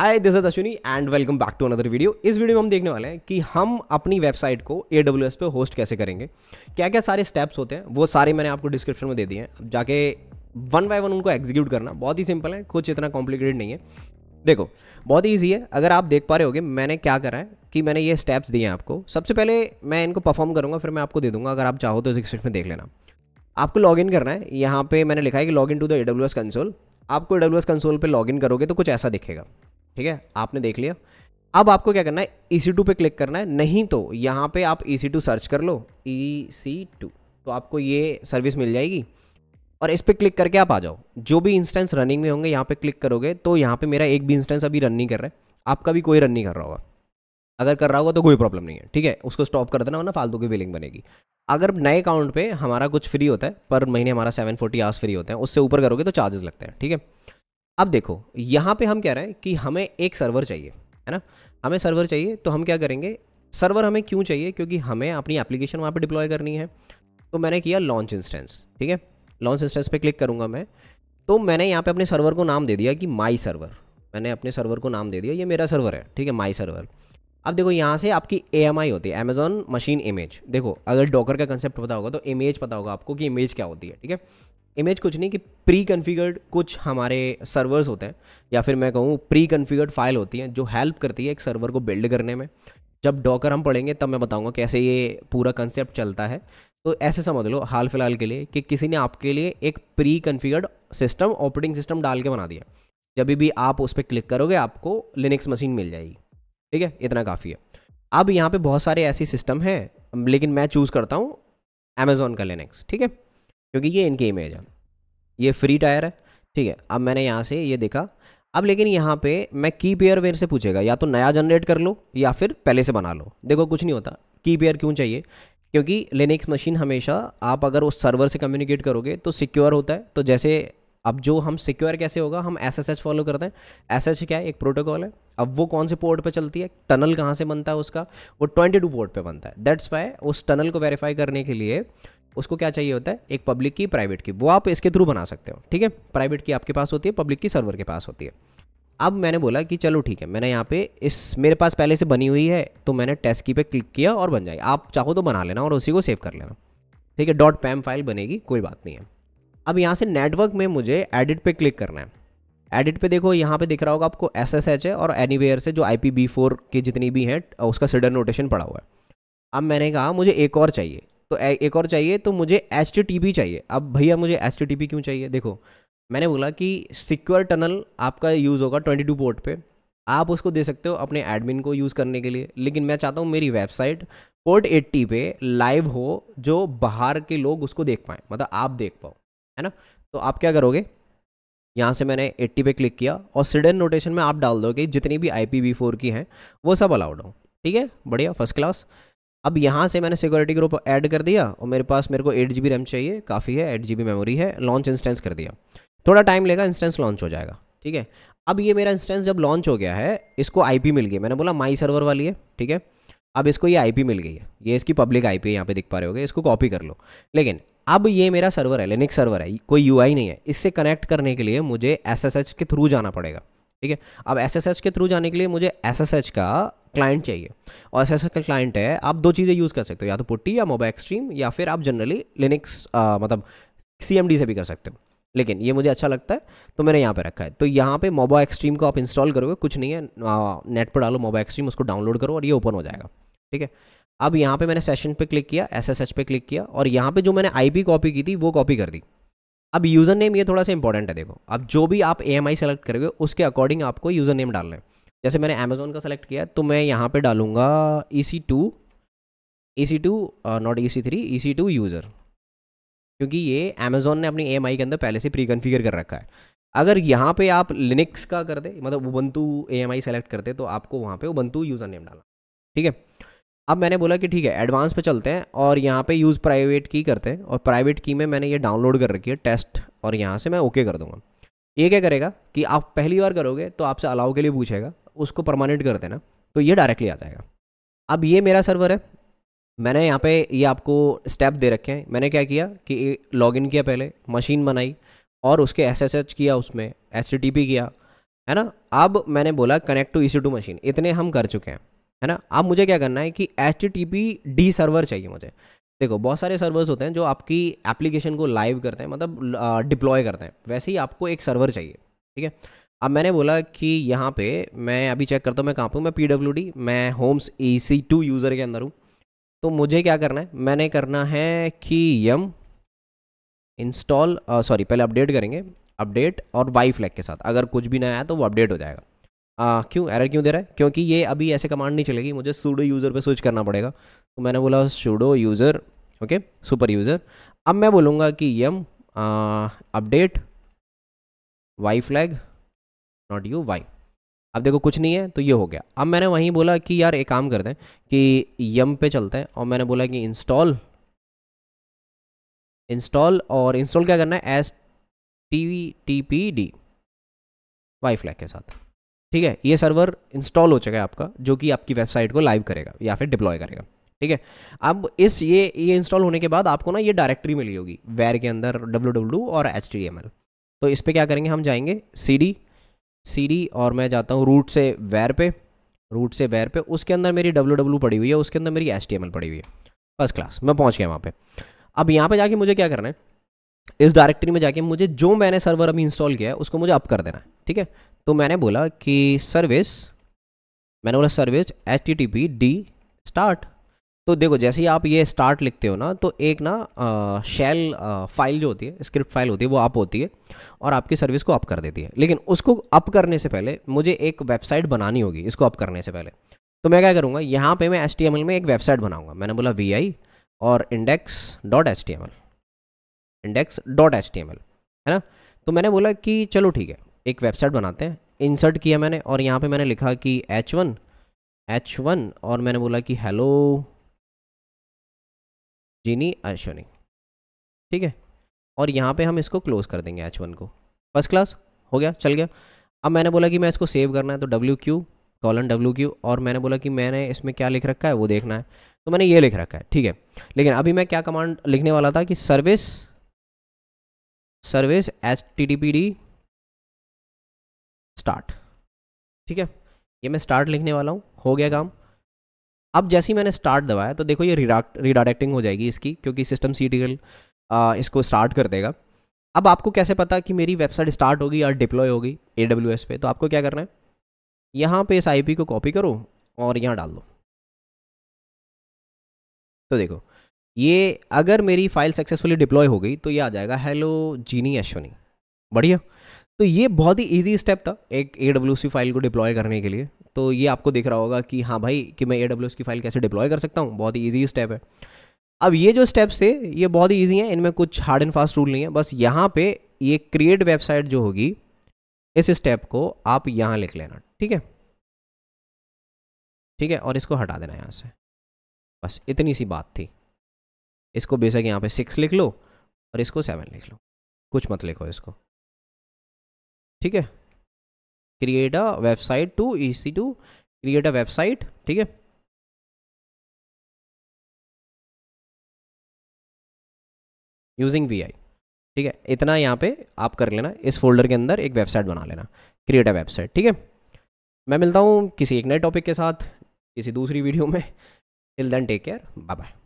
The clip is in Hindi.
I this is Ashwini and welcome back to another video इस वीडियो में हम देखने वाले हैं कि हम अपनी वेबसाइट को ए डब्ल्यू एस पे होस्ट कैसे करेंगे क्या क्या सारे स्टेप्स होते हैं वो सारे मैंने आपको डिस्क्रिप्शन में दे दिए हैं जाके वन बाय वन उनको एग्जीक्यूट करना बहुत ही सिंपल है कुछ इतना कॉम्प्लिकेटेड नहीं है देखो बहुत ही ईजी है अगर आप देख पा रहे होगे मैंने क्या करा है कि मैंने ये स्टेप्स दिए हैं आपको सबसे पहले मैं इनको परफॉर्म करूँगा फिर मैं आपको दे दूँगा अगर आप चाहो तो डिस्क्रिप्शन में देख लेना आपको लॉगिन करना है यहाँ पे मैंने लिखा है कि login to the A W S console आपको ए डब्ल्यू एस कंसोल पर लॉगिन करोगे तो कुछ ऐसा दिखेगा ठीक है आपने देख लिया अब आपको क्या करना है ई सी टू पे क्लिक करना है नहीं तो यहाँ पे आप ई सी टू सर्च कर लो ई सी टू तो आपको ये सर्विस मिल जाएगी और इस पर क्लिक करके आप आ जाओ जो भी इंस्टेंस रनिंग में होंगे यहाँ पे क्लिक करोगे तो यहाँ पे मेरा एक भी इंस्टेंस अभी रन नहीं कर रहा है आपका भी कोई रन नहीं कर रहा होगा अगर कर रहा होगा तो कोई प्रॉब्लम नहीं है ठीक है उसको स्टॉप कर देना वरना फालतू की बिलिंग बनेगी अगर नए अकाउंट पर हमारा कुछ फ्री होता है पर महीने हमारा सेवन फोर्टी आवर्स फ्री होते हैं उससे ऊपर करोगे तो चार्जेस लगते हैं ठीक है अब देखो यहाँ पे हम कह रहे हैं कि हमें एक सर्वर चाहिए है ना हमें सर्वर चाहिए तो हम क्या करेंगे सर्वर हमें क्यों चाहिए क्योंकि हमें अपनी एप्लीकेशन वहाँ पे डिप्लॉय करनी है तो मैंने किया लॉन्च इंस्टेंस ठीक है लॉन्च इंस्टेंस पे क्लिक करूँगा मैं तो मैंने यहाँ पे अपने सर्वर को नाम दे दिया कि माई सर्वर मैंने अपने सर्वर को नाम दे दिया ये मेरा सर्वर है ठीक है माई सर्वर अब देखो यहाँ से आपकी ए होती है अमेजॉन मशीन इमेज देखो अगर डॉकर का कंसेप्ट पता होगा तो इमेज पता होगा आपको कि इमेज क्या होती है ठीक है इमेज कुछ नहीं कि प्री कन्फिगर्ड कुछ हमारे सर्वर्स होते हैं या फिर मैं कहूँ प्री कन्फिगर्ड फाइल होती हैं जो हेल्प करती है एक सर्वर को बिल्ड करने में जब डॉकर हम पढ़ेंगे तब मैं बताऊँगा कैसे ये पूरा कंसेप्ट चलता है तो ऐसे समझ लो हाल फिलहाल के लिए कि किसी ने आपके लिए एक pre configured system operating system डाल के बना दिया जब भी आप उस पर क्लिक करोगे आपको लिनक्स मशीन मिल जाएगी ठीक है इतना काफ़ी है अब यहाँ पे बहुत सारे ऐसे सिस्टम हैं लेकिन मैं चूज़ करता हूँ अमेज़ोन का लिनिक्स ठीक है क्योंकि ये इनकी इमेज है ये फ्री टायर है ठीक है अब मैंने यहाँ से ये देखा अब लेकिन यहाँ पे मैं की पेयर वेयर से पूछेगा या तो नया जनरेट कर लो या फिर पहले से बना लो देखो कुछ नहीं होता की पेयर क्यों चाहिए क्योंकि लिनक्स मशीन हमेशा आप अगर उस सर्वर से कम्युनिकेट करोगे तो सिक्योर होता है तो जैसे अब जो हम सिक्योर कैसे होगा हम एस एस एच फॉलो करते हैं एस क्या है एक प्रोटोकॉल है अब वो कौन से पोर्ट पे चलती है टनल कहाँ से बनता है उसका वो ट्वेंटी टू पोर्ट पे बनता है दैट्स वाई उस टनल को वेरीफाई करने के लिए उसको क्या चाहिए होता है एक पब्लिक की प्राइवेट की वो आप इसके थ्रू बना सकते हो ठीक है प्राइवेट की आपके पास होती है पब्लिक की सर्वर के पास होती है अब मैंने बोला कि चलो ठीक है मैंने यहाँ पे इस मेरे पास पहले से बनी हुई है तो मैंने टेस्ट की पे क्लिक किया और बन जाएगी आप चाहो तो बना लेना और उसी को सेव कर लेना ठीक है डॉट पैम फाइल बनेगी कोई बात नहीं है अब यहाँ से नेटवर्क में मुझे एडिट पे क्लिक करना है एडिट पे देखो यहाँ पे दिख रहा होगा आपको एस एस एच है और एनी वेयर से जो आई पी बी फोर की जितनी भी हैं उसका सिडर नोटेशन पड़ा हुआ है अब मैंने कहा मुझे एक और चाहिए तो एक और चाहिए तो मुझे एच चाहिए अब भैया मुझे एच क्यों चाहिए देखो मैंने बोला कि सिक्योर टनल आपका यूज़ होगा 22 पोर्ट पे आप उसको दे सकते हो अपने एडमिन को यूज़ करने के लिए लेकिन मैं चाहता हूँ मेरी वेबसाइट पोर्ट 80 पे लाइव हो जो बाहर के लोग उसको देख पाएँ मतलब आप देख पाओ है ना तो आप क्या करोगे यहाँ से मैंने 80 पे क्लिक किया और सिडन नोटेशन में आप डाल दोगे जितनी भी आई की हैं वो सब अलाउड हो ठीक है बढ़िया फर्स्ट क्लास अब यहाँ से मैंने सिक्योरिटी ग्रुप ऐड कर दिया और मेरे पास मेरे को एट जी रैम चाहिए काफ़ी है एट जी मेमोरी है लॉन्च इंस्टेंस कर दिया थोड़ा टाइम लेगा इंस्टेंस लॉन्च हो जाएगा ठीक है अब ये मेरा इंस्टेंस जब लॉन्च हो गया है इसको आईपी मिल गई मैंने बोला माई सर्वर वाली है ठीक है अब इसको ये आईपी मिल गई है ये इसकी पब्लिक आईपी है यहाँ पर दिख पा रहे हो इसको कॉपी कर लो लेकिन अब ये मेरा सर्वर है लिनिक्स सर्वर है कोई यू नहीं है इससे कनेक्ट करने के लिए मुझे एस के थ्रू जाना पड़ेगा ठीक है अब एस के थ्रू जाने के लिए मुझे एस का क्लाइंट चाहिए और एस का क्लाइंट है आप दो चीज़ें यूज़ कर सकते हो या तो पुट्टी या मोबाइल एक्सट्रीम या फिर आप जनरली लिनिक्स मतलब सी से भी कर सकते हो लेकिन ये मुझे अच्छा लगता है तो मैंने यहाँ पे रखा है तो यहाँ पे मोबा एक्सट्रीम को आप इंस्टॉल करोगे कुछ नहीं है नेट पर डालो मोबा एक्सट्रीम उसको डाउनलोड करो और ये ओपन हो जाएगा ठीक है अब यहाँ पे मैंने सेशन पे क्लिक किया एस एस पे क्लिक किया और यहाँ पे जो मैंने आई कॉपी की थी वो कॉपी कर दी अब यूज़र नेम ये थोड़ा सा इंपॉर्टेंट है देखो अब जो भी आप ए सेलेक्ट करोगे उसके अकॉर्डिंग आपको यूज़र नेम डालना है जैसे मैंने अमेजोन का सेलेक्ट किया तो मैं यहाँ पे डालूंगा E C two E C two not E C three E C two user क्योंकि ये अमेजोन ने अपनी ई के अंदर पहले से प्री कन्फिगर कर रखा है अगर यहाँ पे आप लिनक्स का कर दे मतलब उबंतू ए एम आई सेलेक्ट करते तो आपको वहाँ पे उबंतू यूज़र नेम डालना ठीक है अब मैंने बोला कि ठीक है एडवांस पे चलते हैं और यहाँ पे यूज़ प्राइवेट की करते हैं और प्राइवेट की में मैंने ये डाउनलोड कर रखी है टेस्ट और यहाँ से मैं ओके okay कर दूंगा ये क्या करेगा कि आप पहली बार करोगे तो आपसे अलाउ के लिए पूछेगा उसको परमानेंट कर देना तो ये डायरेक्टली आ जाएगा अब ये मेरा सर्वर है मैंने यहाँ पे ये आपको स्टेप दे रखे हैं मैंने क्या किया कि लॉगिन किया पहले मशीन बनाई और उसके एस किया उसमें एस किया है ना अब मैंने बोला connect to E two machine इतने हम कर चुके हैं है ना अब मुझे क्या करना है कि एच टी सर्वर चाहिए मुझे देखो बहुत सारे सर्वर्स होते हैं जो आपकी एप्लीकेशन को लाइव करते हैं मतलब डिप्लॉय करते हैं वैसे ही आपको एक सर्वर चाहिए ठीक है अब मैंने बोला कि यहाँ पे मैं अभी चेक करता हूँ मैं कहाँ पर हूँ मैं पी मैं homes A C two user के अंदर हूँ तो मुझे क्या करना है मैंने करना है कि यम इंस्टॉल सॉरी पहले अपडेट करेंगे अपडेट और वाई फ्लैग के साथ अगर कुछ भी नया आया तो वो अपडेट हो जाएगा आ, क्यों एरर क्यों दे रहा है क्योंकि ये अभी ऐसे कमांड नहीं चलेगी मुझे सूडो यूज़र पे स्विच करना पड़ेगा तो मैंने बोला sudo user okay super user अब मैं बोलूँगा कि yum update Y flag not U Y अब देखो कुछ नहीं है तो ये हो गया अब मैंने वहीं बोला कि यार एक काम कर दें कि यम पे चलते हैं और मैंने बोला कि इंस्टॉल इंस्टॉल और इंस्टॉल क्या करना है S T T P D Y flag के साथ ठीक है ये सर्वर इंस्टॉल हो चुका है आपका जो कि आपकी वेबसाइट को लाइव करेगा या फिर डिप्लॉय करेगा ठीक है अब इस ये ये इंस्टॉल होने के बाद आपको ना ये डायरेक्टरी मिली होगी वैर के अंदर डब्ल्यू और एच तो इस पर क्या करेंगे हम जाएंगे सी डी सी डी और मैं जाता हूँ रूट से वैर पे रूट से वैर पे उसके अंदर मेरी डब्ल्यू पड़ी हुई है उसके अंदर मेरी एच पड़ी हुई है फर्स्ट क्लास मैं पहुँच गया वहाँ पर अब यहाँ पर जाके मुझे क्या करना है इस डायरेक्टरी में जाके मुझे जो मैंने सर्वर अभी इंस्टॉल किया है उसको मुझे अप कर देना है ठीक है तो मैंने बोला कि सर्विस मैंने बोला service H T T P D start तो देखो जैसे ही आप ये स्टार्ट लिखते हो ना तो एक ना शेल फाइल जो होती है स्क्रिप्ट फाइल होती है वो अप होती है और आपकी सर्विस को अप कर देती है लेकिन उसको अप करने से पहले मुझे एक वेबसाइट बनानी होगी इसको अप करने से पहले तो मैं क्या करूँगा यहाँ पे मैं एच में एक वेबसाइट बनाऊँगा मैंने बोला वी और index dot H T M L index dot H T M L है ना तो मैंने बोला कि चलो ठीक है एक वेबसाइट बनाते हैं इंसर्ट किया मैंने और यहाँ पे मैंने लिखा कि एच वन एच वन और मैंने बोला कि हेलो जीनी अश्वनी ठीक है और यहाँ पे हम इसको क्लोज कर देंगे एच वन को फर्स्ट क्लास हो गया चल गया अब मैंने बोला कि मैं इसको सेव करना है तो W Q colon W Q और मैंने बोला कि मैंने इसमें क्या लिख रखा है वो देखना है तो मैंने ये लिख रखा है ठीक है लेकिन अभी मैं क्या कमांड लिखने वाला था कि service service H T T P D start ठीक है ये मैं स्टार्ट लिखने वाला हूँ हो गया काम अब जैसे ही मैंने स्टार्ट दबाया तो देखो ये रिडायरेक्टिंग हो जाएगी इसकी क्योंकि सिस्टम सीटिकल इसको स्टार्ट कर देगा अब आपको कैसे पता कि मेरी वेबसाइट स्टार्ट होगी या डिप्लॉय होगी ए पे तो आपको क्या करना है यहाँ पे इस आई को कॉपी करो और यहाँ डाल दो तो देखो ये अगर मेरी फाइल सक्सेसफुली डिप्लॉय हो गई तो ये आ जाएगा हेलो जीनी अश्वनी बढ़िया तो ये बहुत ही ईजी स्टेप था एक ए फाइल को डिप्लॉय करने के लिए तो ये आपको दिख रहा होगा कि हाँ भाई कि मैं ए की फाइल कैसे डिप्लॉय कर सकता हूँ बहुत ही ईजी स्टेप है अब ये जो स्टेप्स थे ये बहुत ही ईजी हैं इनमें कुछ हार्ड एंड फास्ट रूल नहीं है बस यहाँ पे ये क्रिएट वेबसाइट जो होगी इस स्टेप को आप यहाँ लिख लेना ठीक है ठीक है और इसको हटा देना यहाँ से बस इतनी सी बात थी इसको बेशक यहाँ पे सिक्स लिख लो और इसको सेवन लिख लो कुछ मत लिखो इसको ठीक है क्रिएट अ वेबसाइट टू इसी टू क्रिएट अ वेबसाइट ठीक है यूजिंग वी आई ठीक है इतना यहाँ पे आप कर लेना इस फोल्डर के अंदर एक वेबसाइट बना लेना क्रिएट अ वेबसाइट ठीक है मैं मिलता हूँ किसी एक नए टॉपिक के साथ किसी दूसरी वीडियो में till then take care bye bye